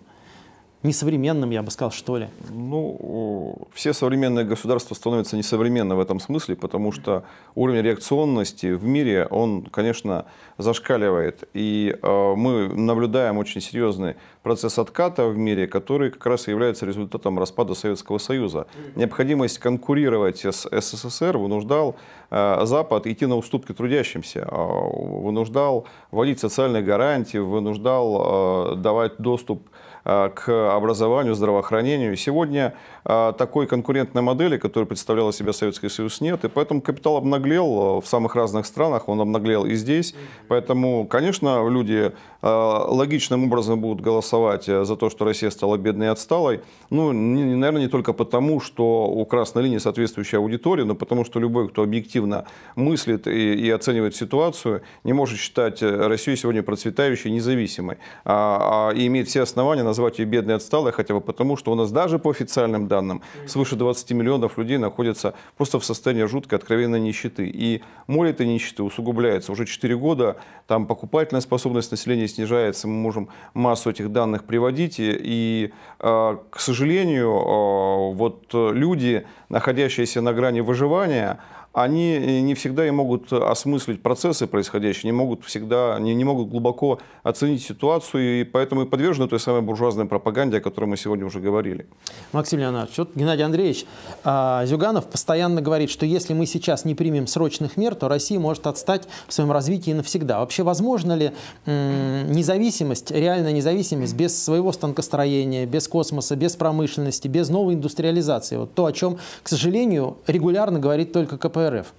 несовременным, я бы сказал, что ли? Ну, все современные государства становятся несовременны в этом смысле, потому что уровень реакционности в мире, он, конечно, зашкаливает. И э, мы наблюдаем очень серьезный процесс отката в мире, который как раз является результатом распада Советского Союза. Необходимость конкурировать с СССР вынуждал э, Запад идти на уступки трудящимся, э, вынуждал вводить социальные гарантии, вынуждал э, давать доступ Э, к образованию, здравоохранению. Сегодня э, такой конкурентной модели, которая представляла себя Советский Союз, нет. И поэтому капитал обнаглел э, в самых разных странах, он обнаглел и здесь. Поэтому, конечно, люди логичным образом будут голосовать за то, что Россия стала бедной и отсталой. Ну, наверное, не только потому, что у красной линии соответствующая аудитория, но потому что любой, кто объективно мыслит и, и оценивает ситуацию, не может считать Россию сегодня процветающей, независимой. А, а, и имеет все основания назвать ее бедной отсталой, хотя бы потому, что у нас даже по официальным данным свыше 20 миллионов людей находятся просто в состоянии жуткой, откровенной нищеты. И море этой нищеты усугубляется. Уже 4 года там покупательная способность населения снижается, мы можем массу этих данных приводить. И, а, к сожалению, а, вот люди, находящиеся на грани выживания, они не всегда и могут осмыслить процессы происходящие, не могут всегда, не, не могут глубоко оценить ситуацию, и поэтому и подвержены той самой буржуазной пропаганде, о которой мы сегодня уже говорили. Максим Леонидович, вот Геннадий Андреевич а, Зюганов постоянно говорит, что если мы сейчас не примем срочных мер, то Россия может отстать в своем развитии навсегда. Вообще возможно ли независимость, реальная независимость без своего станкостроения, без космоса, без промышленности, без новой индустриализации? Вот то, о чем, к сожалению, регулярно говорит только КПРФ. РФ?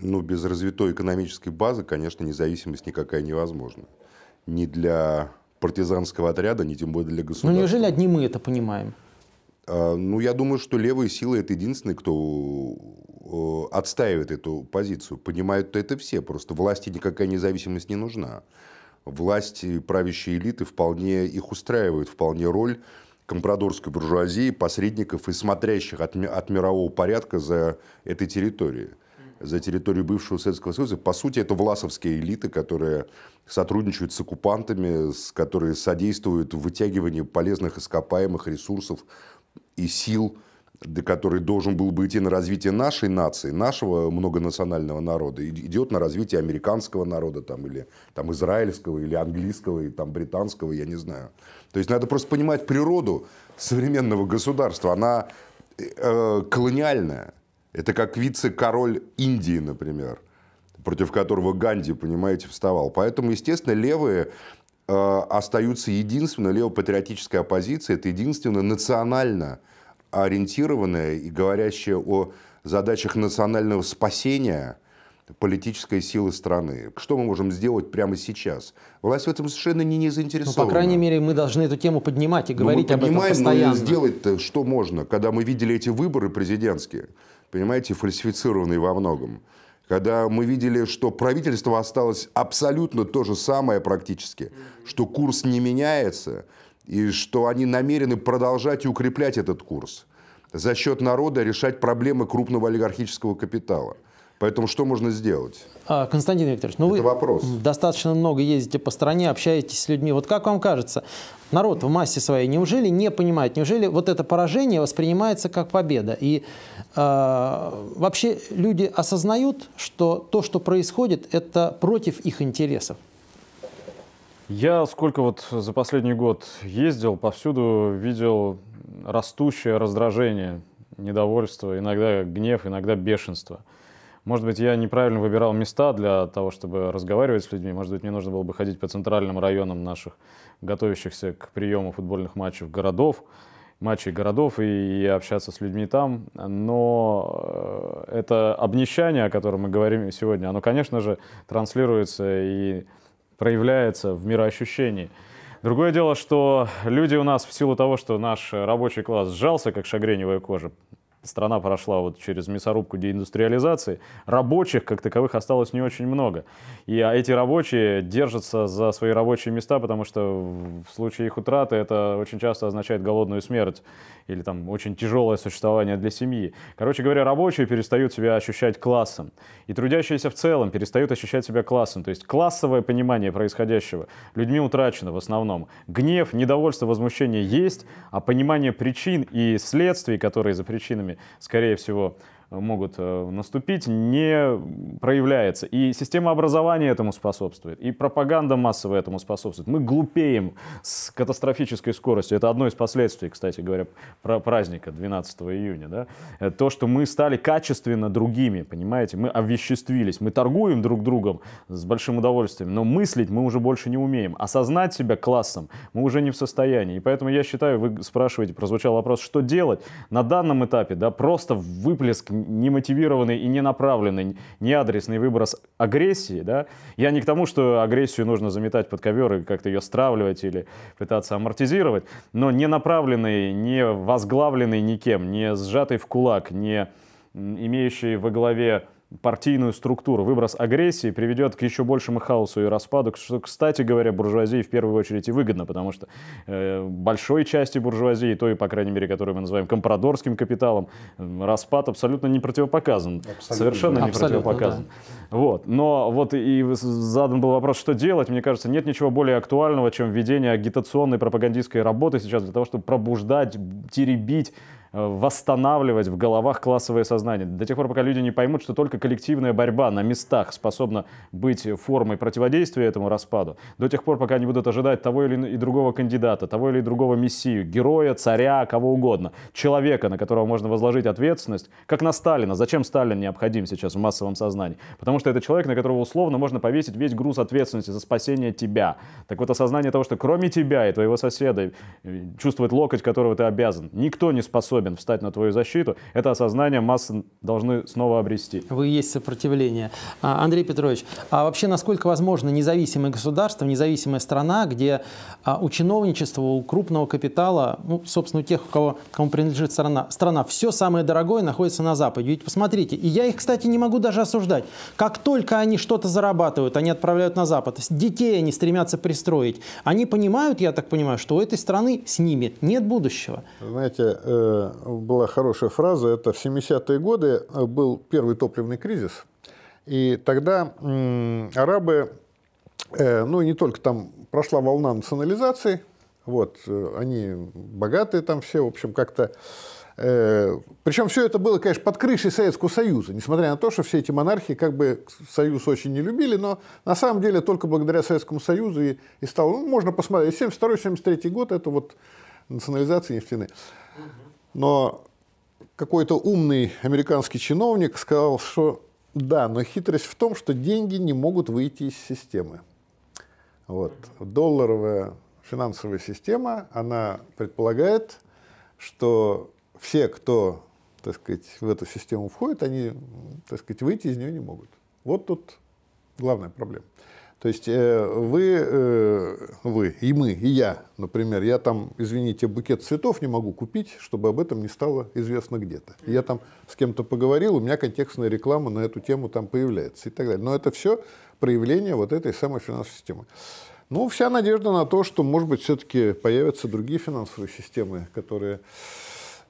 Ну, без развитой экономической базы, конечно, независимость никакая невозможна. Ни для партизанского отряда, ни тем более для ну, государства. Ну, неужели одни мы это понимаем? А, ну, я думаю, что левые силы – это единственные, кто э, отстаивает эту позицию. Понимают это все, просто власти никакая независимость не нужна. Власти, правящие элиты вполне их устраивают, вполне роль компрадорской буржуазии, посредников и смотрящих от, от мирового порядка за этой территорией за территорию бывшего Советского Союза. По сути, это власовские элиты, которые сотрудничают с оккупантами, с которые содействуют вытягиванию полезных ископаемых ресурсов и сил который должен был бы идти на развитие нашей нации, нашего многонационального народа, идет на развитие американского народа, там, или там, израильского, или английского, или там, британского, я не знаю. То есть надо просто понимать природу современного государства, она э, э колониальная. Это как вице-король Индии, например, против которого Ганди, понимаете, вставал. Поэтому, естественно, левые э, остаются единственной, левопатриотической оппозицией это единственная национальная ориентированная и говорящая о задачах национального спасения политической силы страны. Что мы можем сделать прямо сейчас? Власть в этом совершенно не, не заинтересована. Ну, по крайней мере, мы должны эту тему поднимать и ну, говорить об этом постоянно. Но сделать-то что можно, когда мы видели эти выборы президентские, понимаете, фальсифицированные во многом когда мы видели, что правительство осталось абсолютно то же самое практически, что курс не меняется, и что они намерены продолжать и укреплять этот курс за счет народа решать проблемы крупного олигархического капитала. Поэтому что можно сделать? А, Константин Викторович, ну Это вы вопрос. достаточно много ездите по стране, общаетесь с людьми. Вот как вам кажется, народ в массе своей неужели не понимает, неужели вот это поражение воспринимается как победа? И э, вообще люди осознают, что то, что происходит, это против их интересов? Я сколько вот за последний год ездил, повсюду видел растущее раздражение, недовольство, иногда гнев, иногда бешенство. Может быть, я неправильно выбирал места для того, чтобы разговаривать с людьми. Может быть, мне нужно было бы ходить по центральным районам наших, готовящихся к приему футбольных матчей городов, матчей городов и, и общаться с людьми там. Но э, это обнищание, о котором мы говорим сегодня, оно, конечно же, транслируется и проявляется в мироощущении. Другое дело, что люди у нас в силу того, что наш рабочий класс сжался, как шагреневая кожа, страна прошла вот через мясорубку деиндустриализации, рабочих как таковых осталось не очень много. И а эти рабочие держатся за свои рабочие места, потому что в случае их утраты это очень часто означает голодную смерть или там очень тяжелое существование для семьи. Короче говоря, рабочие перестают себя ощущать классом. И трудящиеся в целом перестают ощущать себя классом. То есть классовое понимание происходящего людьми утрачено в основном. Гнев, недовольство, возмущение есть, а понимание причин и следствий, которые за причинами, скорее всего, могут э, наступить, не проявляется. И система образования этому способствует, и пропаганда массовая этому способствует. Мы глупеем с катастрофической скоростью. Это одно из последствий, кстати говоря, про праздника 12 июня. Да? Э, то, что мы стали качественно другими, понимаете? Мы обвеществились, мы торгуем друг другом с большим удовольствием, но мыслить мы уже больше не умеем. Осознать себя классом мы уже не в состоянии. И поэтому я считаю, вы спрашиваете, прозвучал вопрос, что делать? На данном этапе да, просто выплеск немотивированный и не направленный, неадресный выброс агрессии, да, я не к тому, что агрессию нужно заметать под ковер и как-то ее стравливать или пытаться амортизировать, но не направленный, не возглавленный никем, не сжатый в кулак, не имеющий во главе партийную структуру. Выброс агрессии приведет к еще большему хаосу и распаду, что, кстати говоря, буржуазии в первую очередь и выгодно, потому что э, большой части буржуазии, той, по крайней мере, которую мы называем компрадорским капиталом, распад абсолютно не противопоказан. Абсолютно. Совершенно не абсолютно, противопоказан. Да. Вот. Но вот и задан был вопрос, что делать. Мне кажется, нет ничего более актуального, чем введение агитационной пропагандистской работы сейчас для того, чтобы пробуждать, теребить Э, восстанавливать в головах классовое сознание. До тех пор, пока люди не поймут, что только коллективная борьба на местах способна быть формой противодействия этому распаду, до тех пор, пока они будут ожидать того или и другого кандидата, того или другого мессию, героя, царя, кого угодно, человека, на которого можно возложить ответственность, как на Сталина. Зачем Сталин необходим сейчас в массовом сознании? Потому что это человек, на которого условно можно повесить весь груз ответственности за спасение тебя. Так вот, осознание того, что кроме тебя и твоего соседа э, чувствует локоть, которого ты обязан, никто не способен способен встать на твою защиту, это осознание массы должны снова обрести. Вы есть сопротивление. А, Андрей Петрович, а вообще насколько возможно независимое государство, независимая страна, где а, у чиновничества, у крупного капитала, ну, собственно, у тех, у кого, кому принадлежит страна, страна, все самое дорогое находится на Западе. Ведь посмотрите, и я их, кстати, не могу даже осуждать. Как только они что-то зарабатывают, они отправляют на Запад. Детей они стремятся пристроить. Они понимают, я так понимаю, что у этой страны с ними нет будущего. Знаете, э была хорошая фраза, это в 70-е годы был первый топливный кризис, и тогда арабы, э, ну и не только, там прошла волна национализации, вот, э, они богатые там все, в общем, как-то... Э, причем все это было, конечно, под крышей Советского Союза, несмотря на то, что все эти монархии как бы Союз очень не любили, но на самом деле только благодаря Советскому Союзу и, и стало... Ну, можно посмотреть, 72-73 год – это вот национализация нефтяные. Но какой-то умный американский чиновник сказал, что да, но хитрость в том, что деньги не могут выйти из системы. Вот. Долларовая финансовая система, она предполагает, что все, кто так сказать, в эту систему входит, они так сказать, выйти из нее не могут. Вот тут главная проблема. То есть э, вы, э, вы и мы, и я, например, я там, извините, букет цветов не могу купить, чтобы об этом не стало известно где-то. Я там с кем-то поговорил, у меня контекстная реклама на эту тему там появляется и так далее. Но это все проявление вот этой самой финансовой системы. Ну, вся надежда на то, что, может быть, все-таки появятся другие финансовые системы, которые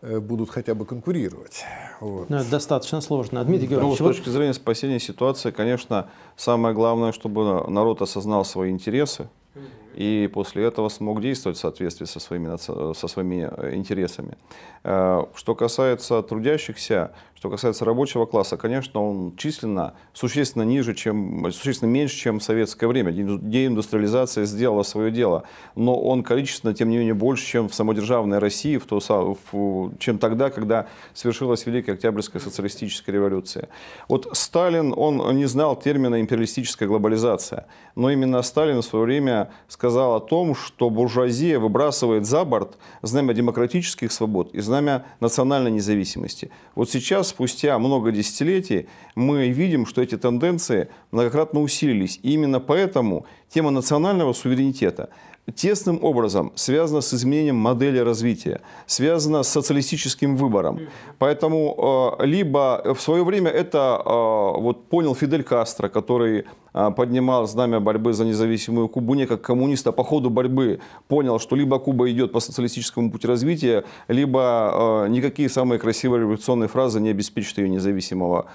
Э, будут хотя бы конкурировать. Вот. Но ну, это достаточно сложно. Дмитрий Георгиевич, ну, с точки зрения спасения ситуации, конечно, самое главное, чтобы народ осознал свои интересы и после этого смог действовать в соответствии со своими, со своими э, интересами. Э, что касается трудящихся, что касается рабочего класса, конечно, он численно существенно ниже, чем, существенно меньше, чем в советское время. Деиндустриализация сделала свое дело, но он количественно, тем не менее, больше, чем в самодержавной России, в то, в, чем тогда, когда совершилась Великая Октябрьская социалистическая революция. Вот Сталин, он не знал термина империалистическая глобализация, но именно Сталин в свое время сказал о том, что буржуазия выбрасывает за борт знамя демократических свобод и знамя национальной независимости. Вот сейчас спустя много десятилетий, мы видим, что эти тенденции многократно усилились. И именно поэтому тема национального суверенитета, тесным образом связано с изменением модели развития, связано с социалистическим выбором. Поэтому э, либо в свое время это э, вот понял Фидель Кастро, который э, поднимал знамя борьбы за независимую Кубу, не как коммуниста а по ходу борьбы понял, что либо Куба идет по социалистическому пути развития, либо никакие самые красивые революционные фразы не обеспечат ее независимого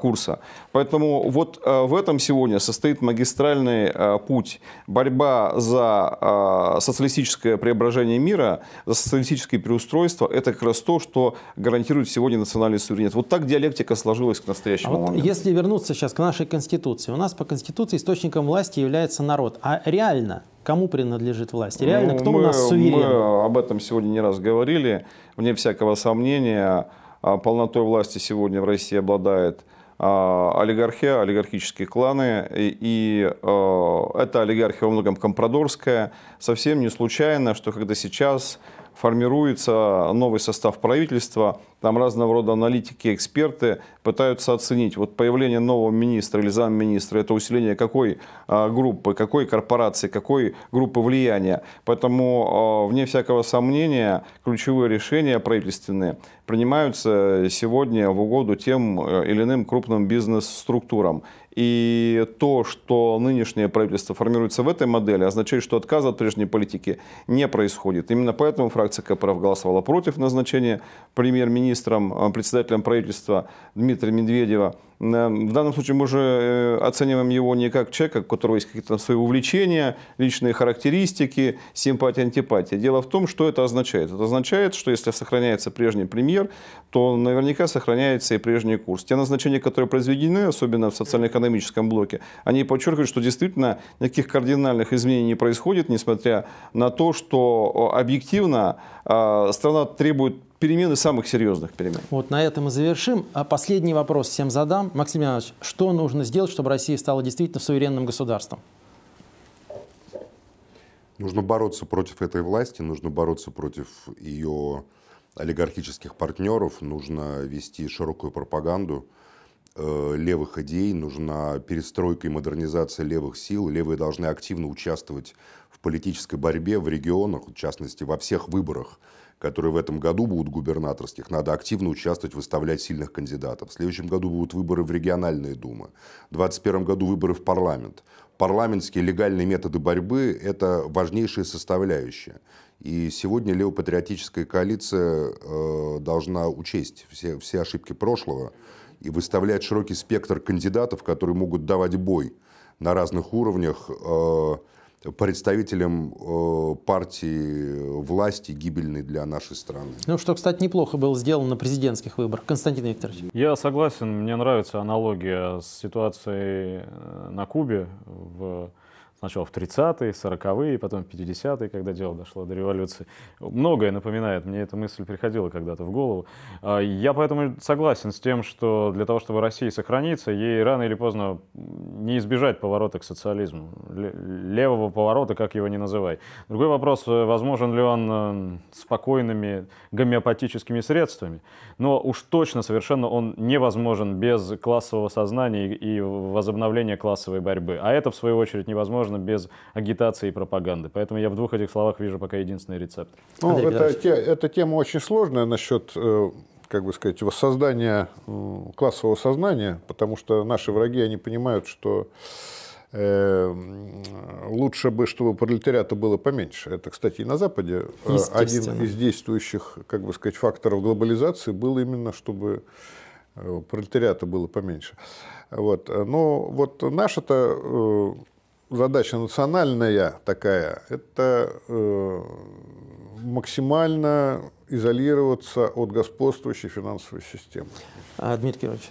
курса. Поэтому вот в этом сегодня состоит магистральный путь. Борьба за а, социалистическое преображение мира, за социалистическое переустройство, это как раз то, что гарантирует сегодня национальный суверенитет. Вот так диалектика сложилась к настоящему а вот моменту. Если вернуться сейчас к нашей Конституции. У нас по Конституции источником власти является народ. А реально кому принадлежит власть? Реально, ну, кто мы, у нас суверен? Мы об этом сегодня не раз говорили. Вне всякого сомнения, а, полнотой власти сегодня в России обладает а, олигархия, олигархические кланы, и, и э, эта олигархия во многом компрадорская. Совсем не случайно, что когда сейчас формируется новый состав правительства, там разного рода аналитики, эксперты пытаются оценить, вот появление нового министра или замминистра, это усиление какой а, группы, какой корпорации, какой группы влияния. Поэтому, а, вне всякого сомнения, ключевые решения правительственные принимаются сегодня в угоду тем э, или иным крупным бизнес-структурам. И то, что нынешнее правительство формируется в этой модели, означает, что отказ от прежней политики не происходит. Именно поэтому фракция КПРФ голосовала против назначения премьер-министром, а, председателем правительства Дмитрия Медведева в данном случае мы же э, оцениваем его не как человека, у которого есть какие-то свои увлечения, личные характеристики, симпатия, антипатия. Дело в том, что это означает. Это означает, что если сохраняется прежний премьер, то наверняка сохраняется и прежний курс. Те назначения, которые произведены, особенно в социально-экономическом блоке, они подчеркивают, что действительно никаких кардинальных изменений не происходит, несмотря на то, что объективно а, страна требует Перемены самых серьезных перемен. Вот на этом и завершим. А последний вопрос всем задам. Максим Иванович, что нужно сделать, чтобы Россия стала действительно суверенным государством? Нужно бороться против этой власти, нужно бороться против ее олигархических партнеров, нужно вести широкую пропаганду э, левых идей, нужна перестройка и модернизация левых сил. Левые должны активно участвовать в политической борьбе в регионах, в частности, во всех выборах которые в этом году будут губернаторских, надо активно участвовать, выставлять сильных кандидатов. В следующем году будут выборы в региональные думы. В 2021 году выборы в парламент. Парламентские легальные методы борьбы – это важнейшая составляющая. И сегодня левопатриотическая коалиция э, должна учесть все, все ошибки прошлого и выставлять широкий спектр кандидатов, которые могут давать бой на разных уровнях э, представителям э, партии власти, гибельной для нашей страны. Ну, что, кстати, неплохо было сделано на президентских выборах. Константин Викторович. Я согласен, мне нравится аналогия с ситуацией э, на Кубе в сначала в 30-е, 40-е, потом 50-е, когда дело дошло до революции. Многое напоминает, мне эта мысль приходила когда-то в голову. А, я поэтому согласен с тем, что для того, чтобы Россия сохраниться, ей рано или поздно не избежать поворота к социализму. Левого поворота, как его ни называй. Другой вопрос, э, возможен ли он э, спокойными гомеопатическими средствами. Но уж точно совершенно он невозможен без классового сознания и возобновления классовой борьбы. А это, в свою очередь, невозможно невозможно без агитации и пропаганды. Поэтому я в двух этих словах вижу пока единственный рецепт. Ну, это, те, эта тема очень сложная насчет э, как бы сказать, воссоздания э, классового сознания, потому что наши враги, они понимают, что э, лучше бы, чтобы пролетариата было поменьше. Это, кстати, и на Западе один из действующих, как бы сказать, факторов глобализации был именно, чтобы пролетариата было поменьше. Вот. Но вот наша-то задача национальная такая, это э, максимально изолироваться от господствующей финансовой системы. А, Дмитрий Кирович.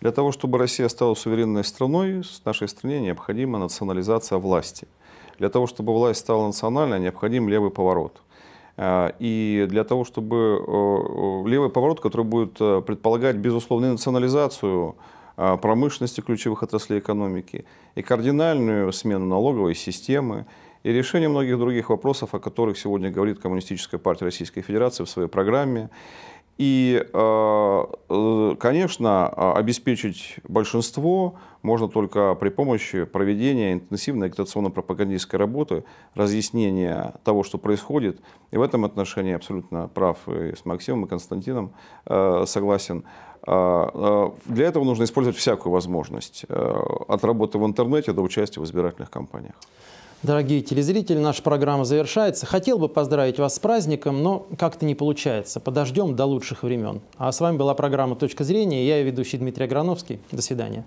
Для того, чтобы Россия стала суверенной страной, с нашей стране необходима национализация власти. Для того, чтобы власть стала национальной, необходим левый поворот. А, и для того, чтобы э, э, левый поворот, который будет э, предполагать безусловную национализацию а, промышленности ключевых отраслей экономики, и кардинальную смену налоговой системы, и решение многих других вопросов, о которых сегодня говорит Коммунистическая партия Российской Федерации в своей программе. И, э, э, конечно, а, обеспечить большинство можно только при помощи проведения интенсивной агитационно-пропагандистской работы, разъяснения того, что происходит. И в этом отношении абсолютно прав и с Максимом, и Константином э, согласен. А, для этого нужно использовать всякую возможность, от работы в интернете до участия в избирательных кампаниях. Дорогие телезрители, наша программа завершается. Хотел бы поздравить вас с праздником, но как-то не получается. Подождем до лучших времен. А с вами была программа «Точка зрения». Я ее ведущий Дмитрий Аграновский. До свидания.